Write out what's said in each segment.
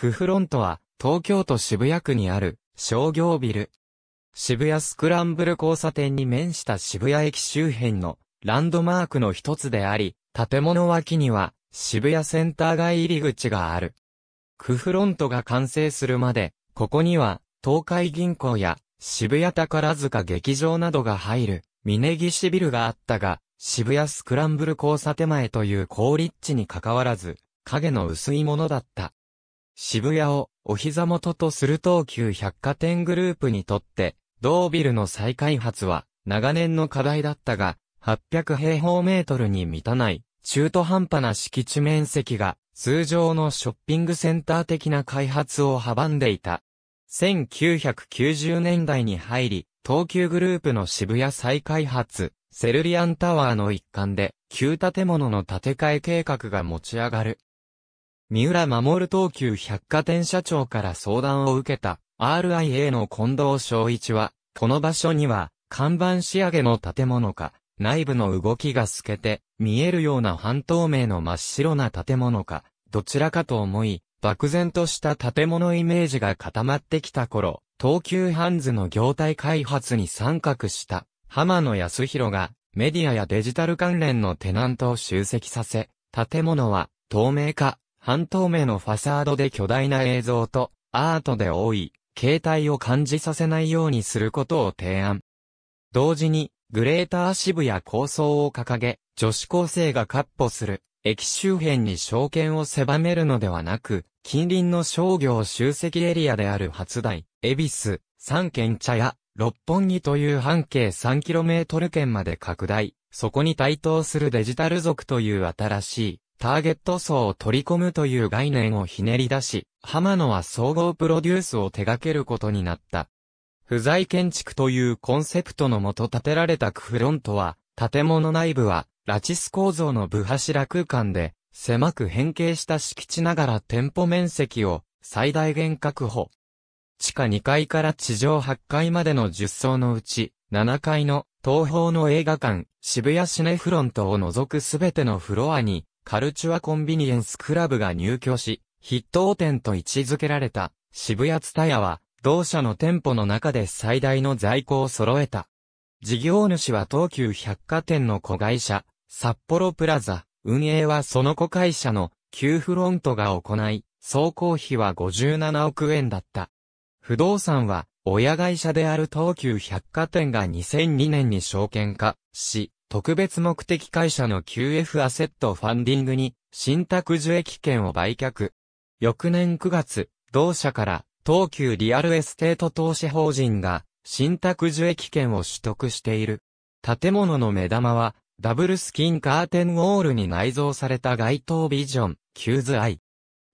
クフロントは、東京都渋谷区にある商業ビル。渋谷スクランブル交差点に面した渋谷駅周辺のランドマークの一つであり、建物脇には渋谷センター街入り口がある。クフロントが完成するまで、ここには東海銀行や渋谷宝塚劇場などが入る峰岸ビルがあったが、渋谷スクランブル交差点前という高立地に関わらず、影の薄いものだった。渋谷をお膝元とする東急百貨店グループにとって、同ビルの再開発は長年の課題だったが、800平方メートルに満たない中途半端な敷地面積が通常のショッピングセンター的な開発を阻んでいた。1990年代に入り、東急グループの渋谷再開発、セルリアンタワーの一環で、旧建物の建て替え計画が持ち上がる。三浦守東急百貨店社長から相談を受けた RIA の近藤昭一は、この場所には、看板仕上げの建物か、内部の動きが透けて、見えるような半透明の真っ白な建物か、どちらかと思い、漠然とした建物イメージが固まってきた頃、東急ハンズの業態開発に参画した、浜野康弘が、メディアやデジタル関連のテナントを集積させ、建物は、透明化、半透明のファサードで巨大な映像とアートで多い、携帯を感じさせないようにすることを提案。同時に、グレーター部や構想を掲げ、女子高生が割歩する、駅周辺に証券を狭めるのではなく、近隣の商業集積エリアである初台、恵比寿、三軒茶屋、六本木という半径 3km 圏まで拡大、そこに対等するデジタル族という新しいターゲット層を取り込むという概念をひねり出し、浜野は総合プロデュースを手掛けることになった。不在建築というコンセプトのもと建てられたフロントは、建物内部は、ラチス構造の部柱空間で、狭く変形した敷地ながら店舗面積を最大限確保。地下2階から地上8階までの10層のうち、7階の東方の映画館、渋谷シネフロントを除くすべてのフロアに、カルチュアコンビニエンスクラブが入居し、筆頭店と位置づけられた渋谷ツタヤは、同社の店舗の中で最大の在庫を揃えた。事業主は東急百貨店の子会社、札幌プラザ、運営はその子会社の旧フロントが行い、総工費は57億円だった。不動産は、親会社である東急百貨店が2002年に証券化し、特別目的会社の QF アセットファンディングに、新宅受益権を売却。翌年9月、同社から、東急リアルエステート投資法人が、新宅受益権を取得している。建物の目玉は、ダブルスキンカーテンウォールに内蔵された街頭ビジョン、キューズアイ。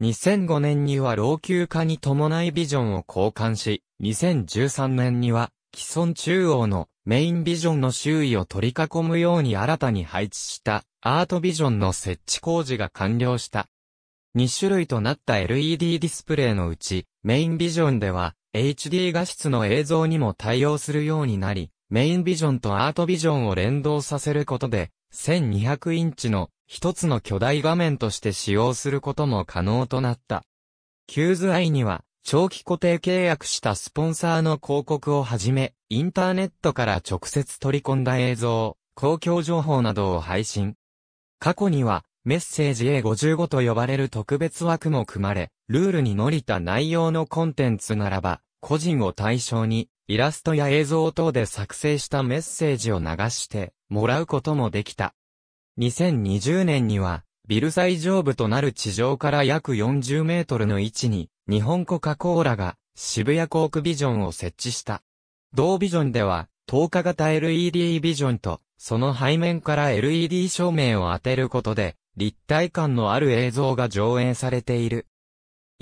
2005年には老朽化に伴いビジョンを交換し、2013年には既存中央のメインビジョンの周囲を取り囲むように新たに配置したアートビジョンの設置工事が完了した。2種類となった LED ディスプレイのうち、メインビジョンでは HD 画質の映像にも対応するようになり、メインビジョンとアートビジョンを連動させることで、1200インチの一つの巨大画面として使用することも可能となった。キューズアイには長期固定契約したスポンサーの広告をはじめ、インターネットから直接取り込んだ映像、公共情報などを配信。過去には、メッセージ A55 と呼ばれる特別枠も組まれ、ルールにのりた内容のコンテンツならば、個人を対象に、イラストや映像等で作成したメッセージを流して、もらうこともできた。2020年には、ビル最上部となる地上から約40メートルの位置に、日本コカ・コーラが渋谷コークビジョンを設置した。同ビジョンでは、透過型 LED ビジョンと、その背面から LED 照明を当てることで、立体感のある映像が上演されている。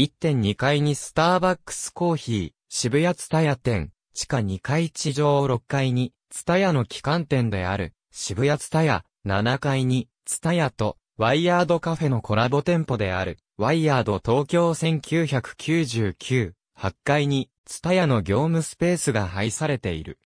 1.2階にスターバックスコーヒー、渋谷ツタヤ店、地下2階地上6階に、ツタヤの旗艦店である、渋谷ツタヤ、7階に、ツタヤと、ワイヤードカフェのコラボ店舗である、ワイヤード東京1999、8階に、ツタヤの業務スペースが配されている。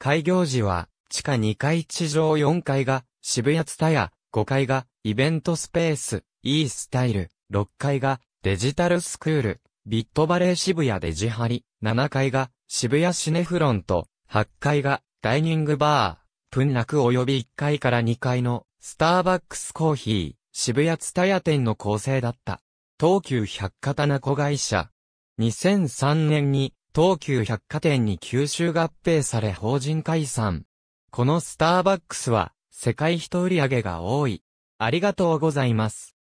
開業時は、地下2階地上4階が、渋谷ツタヤ、5階が、イベントスペース、e スタイル、6階が、デジタルスクール、ビットバレー渋谷デジハリ、7階が、渋谷シネフロント、8階が、ダイニングバー、文楽及び1階から2階の、スターバックスコーヒー、渋谷ツタヤ店の構成だった。東急百貨棚子会社。2003年に東急百貨店に吸収合併され法人解散。このスターバックスは世界人売上が多い。ありがとうございます。